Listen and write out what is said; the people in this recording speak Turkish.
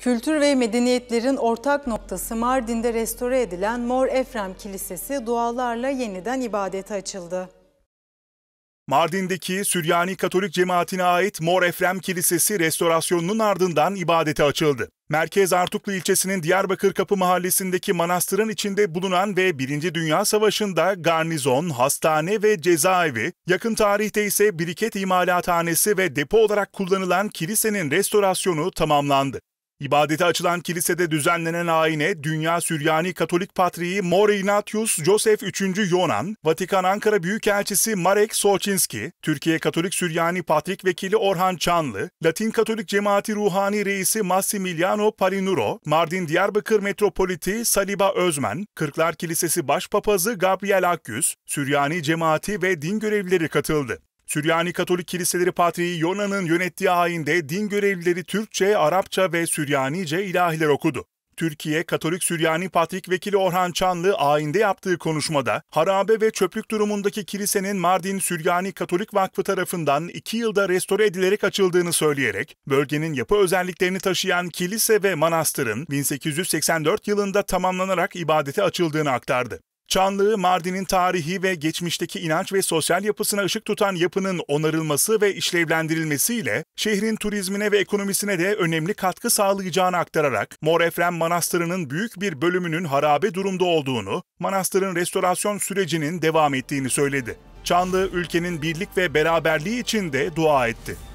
Kültür ve medeniyetlerin ortak noktası Mardin'de restore edilen Mor Efrem Kilisesi dualarla yeniden ibadete açıldı. Mardin'deki Süryani Katolik cemaatine ait Mor Efrem Kilisesi restorasyonunun ardından ibadete açıldı. Merkez Artuklu ilçesinin Diyarbakır Kapı mahallesindeki manastırın içinde bulunan ve 1. Dünya Savaşı'nda garnizon, hastane ve cezaevi, yakın tarihte ise biriket imalathanesi ve depo olarak kullanılan kilisenin restorasyonu tamamlandı. İbadete açılan kilisede düzenlenen ayine Dünya Süryani Katolik Patriği Mor Ignatius Joseph III. Yonan, Vatikan Ankara Büyükelçisi Marek Soçinski, Türkiye Katolik Süryani Patrik Vekili Orhan Çanlı, Latin Katolik Cemaati Ruhani Reisi Massimiliano Parinuro, Mardin Diyarbakır Metropoliti Saliba Özmen, Kırklar Kilisesi Başpapazı Gabriel Akgüz, Süryani Cemaati ve din görevlileri katıldı. Süryani Katolik Kiliseleri Patriği Yona'nın yönettiği ayinde din görevlileri Türkçe, Arapça ve Süryanice ilahiler okudu. Türkiye Katolik Süryani Patrik Vekili Orhan Çanlı ayinde yaptığı konuşmada harabe ve çöplük durumundaki kilisenin Mardin Süryani Katolik Vakfı tarafından iki yılda restore edilerek açıldığını söyleyerek bölgenin yapı özelliklerini taşıyan kilise ve manastırın 1884 yılında tamamlanarak ibadete açıldığını aktardı. Çanlığı, Mardin'in tarihi ve geçmişteki inanç ve sosyal yapısına ışık tutan yapının onarılması ve işlevlendirilmesiyle şehrin turizmine ve ekonomisine de önemli katkı sağlayacağını aktararak, Mor Efrem Manastırı'nın büyük bir bölümünün harabe durumda olduğunu, manastırın restorasyon sürecinin devam ettiğini söyledi. Çanlığı ülkenin birlik ve beraberliği için de dua etti.